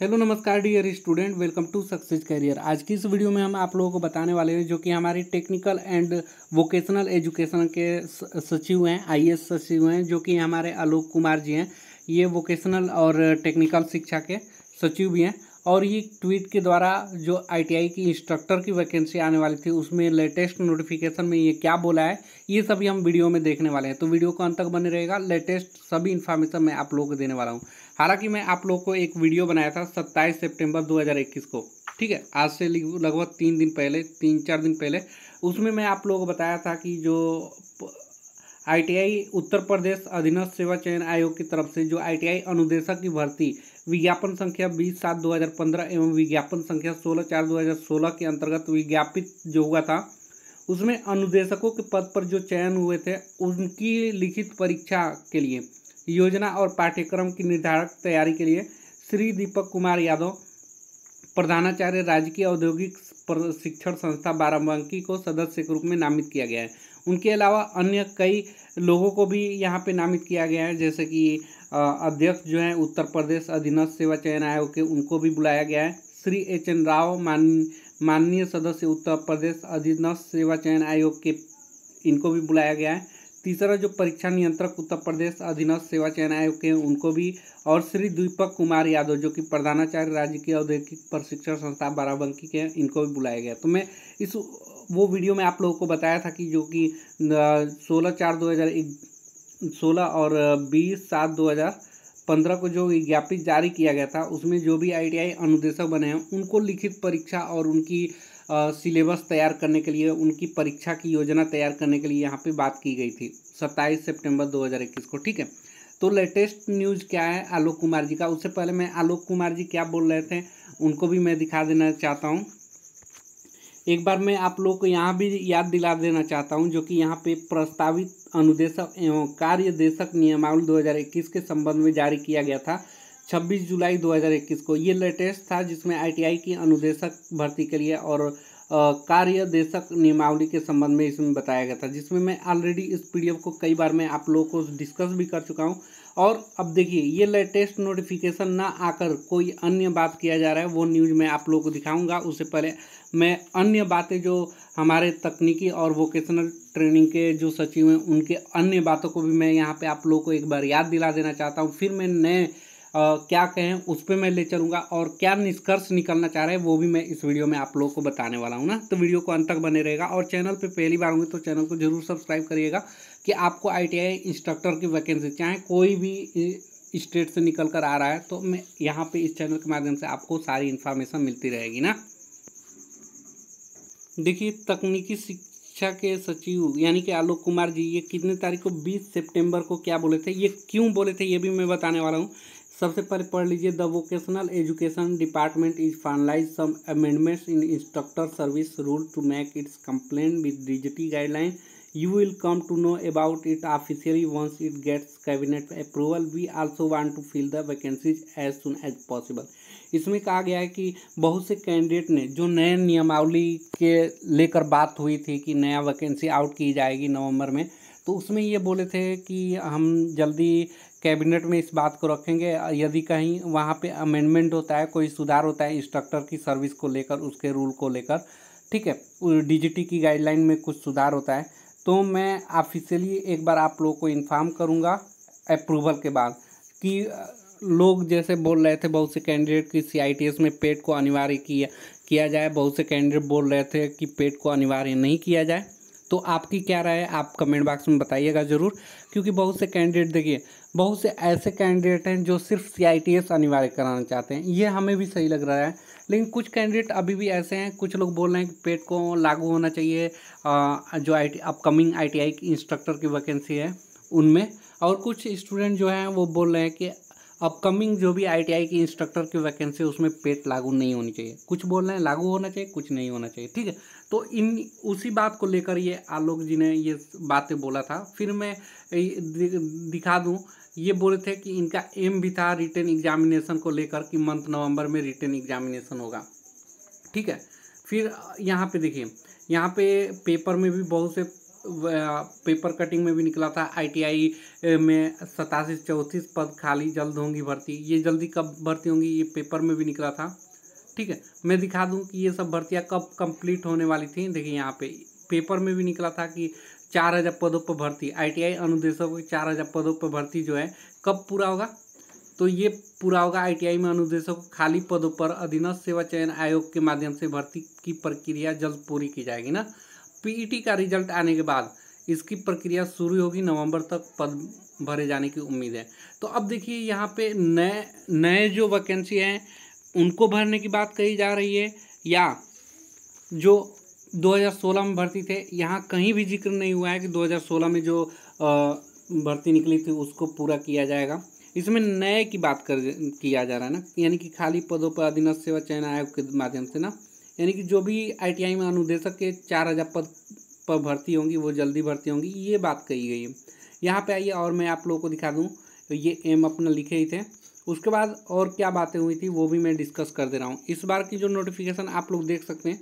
hello नमस्कार dear student welcome to success career आज की इस वीडियो में हम आप लोगों को बताने वाले हैं जो कि हमारे टेक्निकल एंड वोकेशनल एजुकेशन के सचिव हैं आईएएस सचिव हैं जो कि हमारे आलोक कुमार जी हैं ये वोकेशनल और टेक्निकल शिक्षा के सचिव भी हैं और ये ट्वीट के द्वारा जो आईटीआई की इंस्ट्रक्टर की वैकेंसी आने वाली थी उसमें लेटेस्ट नोटिफिकेशन में ये क्या बोला है ये सभी हम वीडियो में देखने वाले हैं तो वीडियो को अंत तक बने रहेगा लेटेस्ट सभी इन्फॉर्मेशन मैं आप लोगों को देने वाला हूँ हालांकि मैं आप लोग को एक वीडियो बनाया था 27 सितंबर 2021 को ठीक है आज से लगभग तीन दिन पहले तीन चार दिन पहले उसमें मैं आप लोगों को बताया था कि जो आईटीआई उत्तर प्रदेश अधीनस्थ सेवा चयन आयोग की तरफ से जो आईटीआई अनुदेशक की भर्ती विज्ञापन संख्या बीस सात पंद्रह एवं विज्ञापन संख्या सोलह चार सोलह के अंतर्गत विज्ञापित जो हुआ था उसमें अनुदेशकों के पद पर जो चयन हुए थे उनकी लिखित परीक्षा के लिए योजना और पाठ्यक्रम की निर्धारक तैयारी के लिए श्री दीपक कुमार यादव प्रधानाचार्य राजकीय औद्योगिक प्रशिक्षण संस्था बाराबंकी को सदस्य के रूप में नामित किया गया है उनके अलावा अन्य कई लोगों को भी यहाँ पे नामित किया गया है जैसे कि अध्यक्ष जो हैं उत्तर प्रदेश अधीनस्थ सेवा चयन आयोग के उनको भी बुलाया गया है श्री एच एन राव मान माननीय सदस्य उत्तर प्रदेश अधीनस्थ सेवा चयन आयोग के इनको भी बुलाया गया है तीसरा जो परीक्षा नियंत्रक उत्तर प्रदेश अधीनस्थ सेवा चयन आयोग के उनको भी और श्री दीपक कुमार यादव जो कि प्रधानाचार्य राज्य के औद्योगिक प्रशिक्षण संस्था बाराबंकी के इनको भी बुलाया गया तो मैं इस वो वीडियो में आप लोगों को बताया था कि जो कि सोलह चार दो हज़ार सोलह और बीस सात दो हज़ार पंद्रह को जो विज्ञापित जारी किया गया था उसमें जो भी आईटीआई अनुदेशक बने हैं उनको लिखित परीक्षा और उनकी सिलेबस तैयार करने के लिए उनकी परीक्षा की योजना तैयार करने के लिए यहाँ पे बात की गई थी सत्ताईस सितंबर 2021 को ठीक है तो लेटेस्ट न्यूज़ क्या है आलोक कुमार जी का उससे पहले मैं आलोक कुमार जी क्या बोल रहे थे उनको भी मैं दिखा देना चाहता हूँ एक बार मैं आप लोग को यहाँ भी याद दिला देना चाहता हूँ जो कि यहाँ पे प्रस्तावित अनुदेशक एवं कार्यदेशक नियमावली 2021 के संबंध में जारी किया गया था छब्बीस जुलाई 2021 को ये लेटेस्ट था जिसमें आईटीआई की अनुदेशक भर्ती के लिए और कार्यदेशक नियमावली के संबंध में इसमें बताया गया था जिसमें मैं ऑलरेडी इस पीडीएफ को कई बार मैं आप लोगों को डिस्कस भी कर चुका हूँ और अब देखिए ये लेटेस्ट नोटिफिकेशन ना आकर कोई अन्य बात किया जा रहा है वो न्यूज़ मैं आप लोगों को दिखाऊंगा उससे पहले मैं अन्य बातें जो हमारे तकनीकी और वोकेशनल ट्रेनिंग के जो सचिव हैं उनके अन्य बातों को भी मैं यहाँ पे आप लोगों को एक बार याद दिला देना चाहता हूँ फिर मैं नए क्या कहें उस पर मैं ले चलूँगा और क्या निष्कर्ष निकलना चाह रहे हैं वो भी मैं इस वीडियो में आप लोगों को बताने वाला हूँ ना तो वीडियो को अंत तक बने रहेगा और चैनल पर पहली बार होंगे तो चैनल को जरूर सब्सक्राइब करिएगा कि आपको आई इंस्ट्रक्टर की वैकेंसी चाहे कोई भी स्टेट से निकल कर आ रहा है तो मैं यहाँ पे इस चैनल के माध्यम से आपको सारी इन्फॉर्मेशन मिलती रहेगी ना देखिए तकनीकी शिक्षा के सचिव यानी कि आलोक कुमार जी ये कितने तारीख को 20 सितंबर को क्या बोले थे ये क्यों बोले थे ये भी मैं बताने वाला हूँ सबसे पहले पढ़ लीजिए the vocational education department is finalise some amendments in instructor service rule to make its compliant with DGT guideline you will come to know about it officially once it gets cabinet approval we also want to fill the vacancies as soon as possible इसमें कहा गया है कि बहुत से candidate ने जो नए नियमावली के लेकर बात हुई थी कि नया वैकेंसी आउट की जाएगी नवंबर में तो उसमें ये बोले थे कि हम जल्दी कैबिनेट में इस बात को रखेंगे यदि कहीं वहाँ पे अमेंडमेंट होता है कोई सुधार होता है इंस्ट्रक्टर की सर्विस को लेकर उसके रूल को लेकर ठीक है डीजीटी की गाइडलाइन में कुछ सुधार होता है तो मैं ऑफिशियली एक बार आप लोगों को इन्फॉर्म करूँगा अप्रूवल के बाद कि लोग जैसे बोल रहे थे बहुत से कैंडिडेट की सीआईटीएस में पेट को अनिवार्य किया किया जाए बहुत से कैंडिडेट बोल रहे थे कि पेट को अनिवार्य नहीं किया जाए तो आपकी क्या राय है आप कमेंट बॉक्स में बताइएगा ज़रूर क्योंकि बहुत से कैंडिडेट देखिए बहुत से ऐसे कैंडिडेट हैं जो सिर्फ सी अनिवार्य कराना चाहते हैं ये हमें भी सही लग रहा है लेकिन कुछ कैंडिडेट अभी भी ऐसे हैं कुछ लोग बोल रहे हैं कि पेट को लागू होना चाहिए जो आई अपकमिंग आई टी की इंस्ट्रक्टर की वैकेंसी है उनमें और कुछ स्टूडेंट जो हैं वो बोल रहे हैं कि अपकमिंग जो भी आईटीआई की इंस्ट्रक्टर की वैकेंसी है उसमें पेट लागू नहीं होनी चाहिए कुछ बोल रहे हैं लागू होना चाहिए कुछ नहीं होना चाहिए ठीक है तो इन उसी बात को लेकर ये आलोक जी ने ये बातें बोला था फिर मैं दिखा दूँ ये बोले थे कि इनका एम भी था रिटर्न एग्जामिनेशन को लेकर कि मंथ नवंबर में रिटर्न एग्जामिनेशन होगा ठीक है फिर यहाँ पे देखिए यहाँ पे पेपर में भी बहुत से पेपर कटिंग में भी निकला था आईटीआई में सतासी चौंतीस पद खाली जल्द होंगी भर्ती ये जल्दी कब भर्ती होंगी ये पेपर में भी निकला था ठीक है मैं दिखा दूं कि ये सब भर्तियाँ कब कंप्लीट होने वाली थी देखिए यहाँ पे पेपर में भी निकला था कि चार हज़ार पदों पर भर्ती आईटीआई अनुदेशकों की चार हज़ार पदों पर भर्ती जो है कब पूरा होगा तो ये पूरा होगा आईटीआई में अनुदेशक खाली पदों पर अधीनस्थ सेवा चयन आयोग के माध्यम से भर्ती की प्रक्रिया जल्द पूरी की जाएगी ना पीईटी e का रिजल्ट आने के बाद इसकी प्रक्रिया शुरू होगी नवंबर तक पद भरे जाने की उम्मीद है तो अब देखिए यहाँ पे नए नए जो वैकेंसी हैं उनको भरने की बात कही जा रही है या जो 2016 में भर्ती थे यहाँ कहीं भी जिक्र नहीं हुआ है कि 2016 में जो भर्ती निकली थी उसको पूरा किया जाएगा इसमें नए की बात कर किया जा रहा है ना यानी कि खाली पदों पर अधीनस्थ सेवा चयन आयोग के माध्यम से ना यानी कि जो भी आईटीआई में अनुदेशक के चार हज़ार पद पर भर्ती होंगी वो जल्दी भर्ती होंगी ये बात कही गई है यहाँ पे आइए और मैं आप लोगों को दिखा दूँ ये एम अपना लिखे ही थे उसके बाद और क्या बातें हुई थी वो भी मैं डिस्कस कर दे रहा हूँ इस बार की जो नोटिफिकेशन आप लोग देख सकते हैं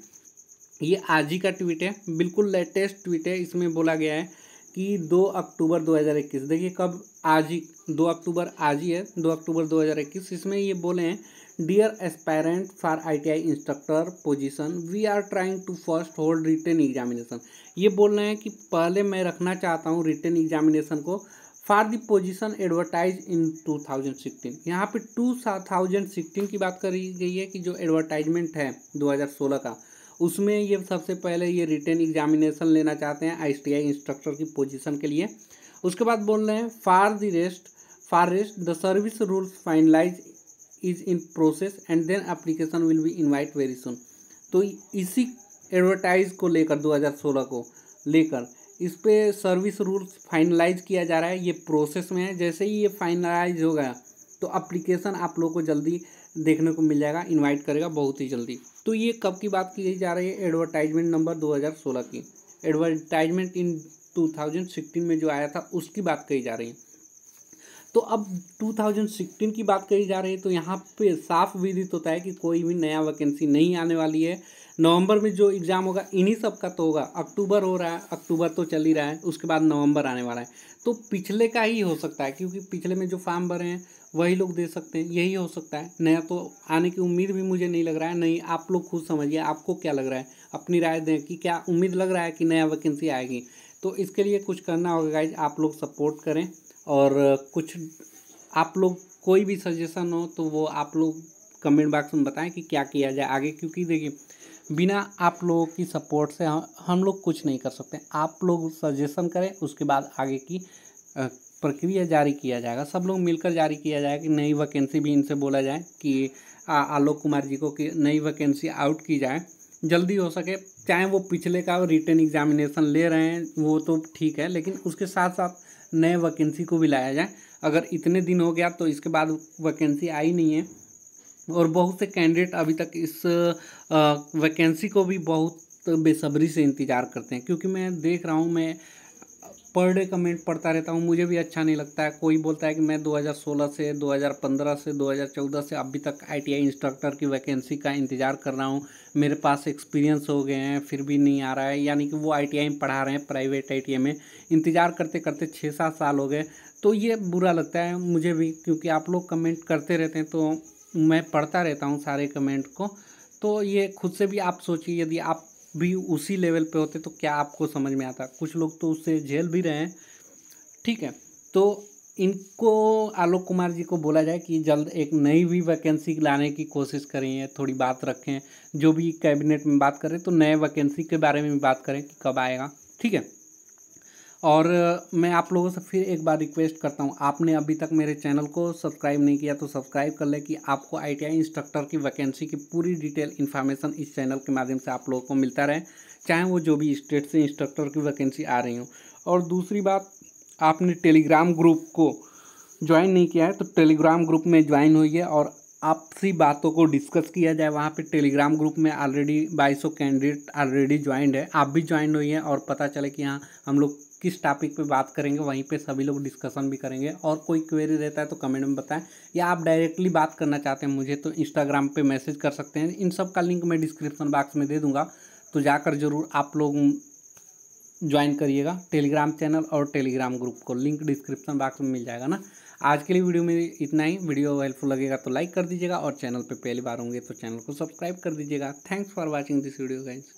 ये आज ही का ट्वीट है बिल्कुल लेटेस्ट ट्वीट है इसमें बोला गया है कि दो अक्टूबर 2021 देखिए कब आज ही दो अक्टूबर आज ही है दो अक्टूबर 2021 इसमें ये बोले हैं dear aspirant for ITI instructor position we are trying to first hold written examination ये बोल रहे हैं कि पहले मैं रखना चाहता हूँ रिटर्न एग्जामिनेशन को for the position advertise in 2016 यहाँ पे 2016 की बात करी गई है कि जो एडवर्टाइजमेंट है 2016 का उसमें ये सबसे पहले ये रिटर्न एग्जामिनेशन लेना चाहते हैं आई इंस्ट्रक्टर की पोजीशन के लिए उसके बाद बोल रहे हैं for the rest for rest the service rules finalise is in process and then application will be invite very soon तो इसी एडवर्टाइज को लेकर 2016 को लेकर इस पर सर्विस रूल्स फाइनलाइज किया जा रहा है ये प्रोसेस में है जैसे ही ये फाइनलाइज हो गया तो अप्लीकेशन आप लोग को जल्दी देखने को मिल जाएगा इन्वाइट करेगा बहुत ही जल्दी तो ये कब की बात की जा रही है एडवर्टाइजमेंट नंबर दो की एडवर्टाइजमेंट इन 2016 में जो आया था उसकी बात कही जा रही है तो अब 2016 की बात करी जा रही है तो यहाँ पे साफ विदित होता है कि कोई भी नया वैकेंसी नहीं आने वाली है नवंबर में जो एग्ज़ाम होगा इन्हीं सब का तो होगा अक्टूबर हो रहा है अक्टूबर तो चल ही रहा है उसके बाद नवंबर आने वाला है तो पिछले का ही हो सकता है क्योंकि पिछले में जो फॉर्म भरे हैं वही लोग दे सकते हैं यही हो सकता है नया तो आने की उम्मीद भी मुझे नहीं लग रहा है नहीं आप लोग खुद समझिए आपको क्या लग रहा है अपनी राय दें कि क्या उम्मीद लग रहा है कि नया वैकेंसी आएगी तो इसके लिए कुछ करना होगा गाइज आप लोग सपोर्ट करें और कुछ आप लोग कोई भी सजेशन हो तो वो आप लोग कमेंट बॉक्स में बताएं कि क्या किया जाए आगे क्योंकि देखिए बिना आप लोगों की सपोर्ट से हम लोग कुछ नहीं कर सकते आप लोग सजेशन करें उसके बाद आगे की प्रक्रिया जारी किया जाएगा सब लोग मिलकर जारी किया जाएगा कि नई वैकेंसी भी इनसे बोला जाए कि आलोक कुमार जी को कि नई वैकेंसी आउट की जाए जल्दी हो सके चाहे वो पिछले का रिटर्न एग्जामिनेशन ले रहे हैं वो तो ठीक है लेकिन उसके साथ साथ नए वैकेंसी को भी लाया जाए अगर इतने दिन हो गया तो इसके बाद वैकेंसी आई नहीं है और बहुत से कैंडिडेट अभी तक इस वैकेंसी को भी बहुत बेसब्री से इंतज़ार करते हैं क्योंकि मैं देख रहा हूँ मैं पर डे कमेंट पढ़ता रहता हूँ मुझे भी अच्छा नहीं लगता है कोई बोलता है कि मैं 2016 से 2015 से 2014 से अभी तक आईटीआई इंस्ट्रक्टर की वैकेंसी का इंतज़ार कर रहा हूँ मेरे पास एक्सपीरियंस हो गए हैं फिर भी नहीं आ रहा है यानी कि वो आई में पढ़ा रहे हैं प्राइवेट आई में इंतज़ार करते करते छः सात साल हो गए तो ये बुरा लगता है मुझे भी क्योंकि आप लोग कमेंट करते रहते हैं तो मैं पढ़ता रहता हूँ सारे कमेंट को तो ये खुद से भी आप सोचिए यदि आप भी उसी लेवल पे होते तो क्या आपको समझ में आता कुछ लोग तो उससे झेल भी रहे हैं ठीक है तो इनको आलोक कुमार जी को बोला जाए कि जल्द एक नई भी वैकेंसी लाने की कोशिश करें थोड़ी बात रखें जो भी कैबिनेट में बात करें तो नए वैकेंसी के बारे में भी बात करें कि कब आएगा ठीक है और मैं आप लोगों से फिर एक बार रिक्वेस्ट करता हूँ आपने अभी तक मेरे चैनल को सब्सक्राइब नहीं किया तो सब्सक्राइब कर ले कि आपको आईटीआई इंस्ट्रक्टर की वैकेंसी की पूरी डिटेल इन्फॉर्मेशन इस चैनल के माध्यम से आप लोगों को मिलता रहे चाहे वो जो भी स्टेट से इंस्ट्रक्टर की वैकेंसी आ रही हो और दूसरी बात आपने टेलीग्राम ग्रुप को ज्वाइन नहीं किया है तो टेलीग्राम ग्रुप में ज्वाइन होइए और आपसी बातों को डिस्कस किया जाए वहाँ पे टेलीग्राम ग्रुप में ऑलरेडी बाईस कैंडिडेट ऑलरेडी ज्वाइंड है आप भी ज्वाइन हुई है और पता चले कि हाँ हम लोग किस टॉपिक पे बात करेंगे वहीं पे सभी लोग डिस्कशन भी करेंगे और कोई क्वेरी रहता है तो कमेंट में बताएं या आप डायरेक्टली बात करना चाहते हैं मुझे तो इंस्टाग्राम पे मैसेज कर सकते हैं इन सब का लिंक मैं डिस्क्रिप्शन बॉक्स में दे दूंगा तो जाकर ज़रूर आप लोग ज्वाइन करिएगा टेलीग्राम चैनल और टेलीग्राम ग्रुप को लिंक डिस्क्रिप्शन बॉक्स में मिल जाएगा ना आज के लिए वीडियो में इतना ही वीडियो हेल्पफुल लगेगा तो लाइक कर दीजिएगा और चैनल पर पहली बार होंगे तो चैनल को सब्सक्राइब कर दीजिएगा thanks for watching this video guys